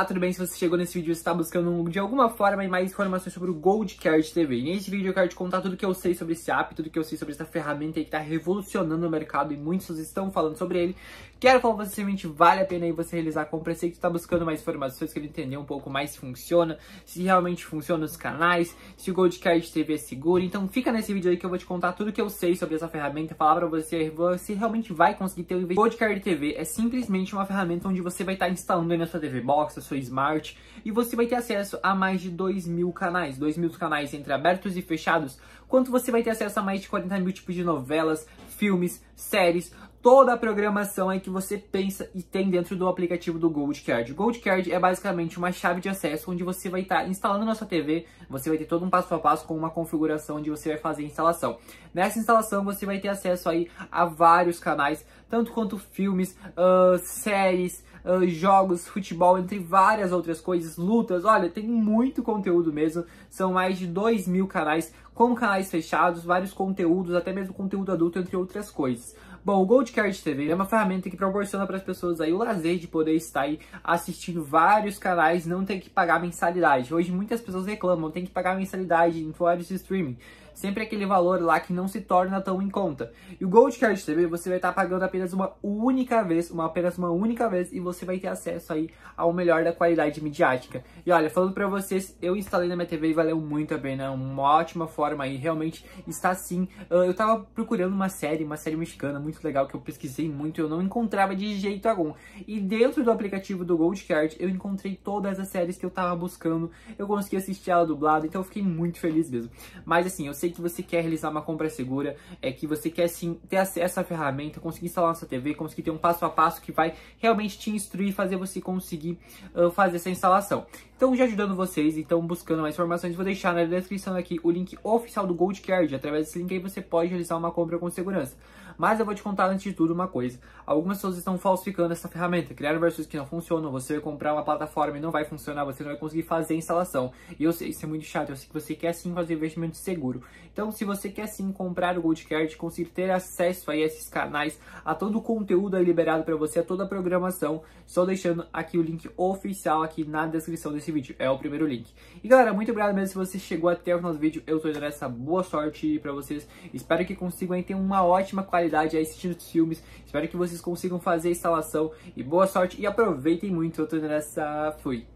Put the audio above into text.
Olá, ah, tudo bem? Se você chegou nesse vídeo e está buscando de alguma forma mais informações sobre o Goldcard TV. E nesse vídeo eu quero te contar tudo que eu sei sobre esse app, tudo que eu sei sobre essa ferramenta que está revolucionando o mercado e muitos estão falando sobre ele. Quero falar pra você se vale a pena aí você realizar a compra. Sei que está buscando mais informações, quer entender um pouco mais se funciona, se realmente funciona os canais, se o Goldcard TV é seguro. Então fica nesse vídeo aí que eu vou te contar tudo que eu sei sobre essa ferramenta, falar pra você se realmente vai conseguir ter o investimento. Goldcard TV é simplesmente uma ferramenta onde você vai estar tá instalando aí na sua TV Box, sua Smart, e você vai ter acesso a mais de 2 mil canais, 2 mil canais entre abertos e fechados, quanto você vai ter acesso a mais de 40 mil tipos de novelas, filmes, séries, toda a programação aí que você pensa e tem dentro do aplicativo do Gold Card. O Gold Card é basicamente uma chave de acesso onde você vai estar tá instalando na sua TV, você vai ter todo um passo a passo com uma configuração onde você vai fazer a instalação. Nessa instalação você vai ter acesso aí a vários canais, tanto quanto filmes, uh, séries, Uh, jogos, futebol, entre várias outras coisas, lutas. Olha, tem muito conteúdo mesmo. São mais de 2 mil canais com canais fechados, vários conteúdos, até mesmo conteúdo adulto, entre outras coisas. Bom, o Goldcard TV é uma ferramenta que proporciona para as pessoas aí o lazer de poder estar aí assistindo vários canais, não ter que pagar mensalidade. Hoje muitas pessoas reclamam, tem que pagar mensalidade em vários streaming. Sempre aquele valor lá que não se torna tão em conta. E o Goldcard TV você vai estar tá pagando apenas uma única vez, uma apenas uma única vez e você vai ter acesso aí ao melhor da qualidade midiática. E olha, falando para vocês, eu instalei na minha TV e valeu muito a pena, é uma ótima forma plataforma aí realmente está sim. Ah, eu tava procurando uma série, uma série mexicana muito legal que eu pesquisei muito e eu não encontrava de jeito algum. E dentro do aplicativo do Gold Card eu encontrei todas as séries que eu tava buscando, eu consegui assistir ela dublada, então eu fiquei muito feliz mesmo. Mas assim, eu sei que você quer realizar uma compra segura, é que você quer sim ter acesso à ferramenta, conseguir instalar na sua TV, conseguir ter um passo a passo que vai realmente te instruir e fazer você conseguir uh, fazer essa instalação. Então, já ajudando vocês, então buscando mais informações, vou deixar na descrição aqui o link oficial do Gold Card. Através desse link aí você pode realizar uma compra com segurança. Mas eu vou te contar antes de tudo uma coisa. Algumas pessoas estão falsificando essa ferramenta. Criaram versões que não funcionam, você vai comprar uma plataforma e não vai funcionar, você não vai conseguir fazer a instalação. E eu sei isso é muito chato, eu sei que você quer sim fazer investimento seguro. Então, se você quer sim comprar o Goldcard, conseguir ter acesso aí a esses canais, a todo o conteúdo aí liberado para você, a toda a programação, só deixando aqui o link oficial aqui na descrição desse vídeo. É o primeiro link. E galera, muito obrigado mesmo se você chegou até o final do vídeo. Eu tô dando essa boa sorte para vocês. Espero que consigam aí ter uma ótima qualidade qualidade aí assistindo os filmes. Espero que vocês consigam fazer a instalação e boa sorte e aproveitem muito. Eu tô nessa. Fui!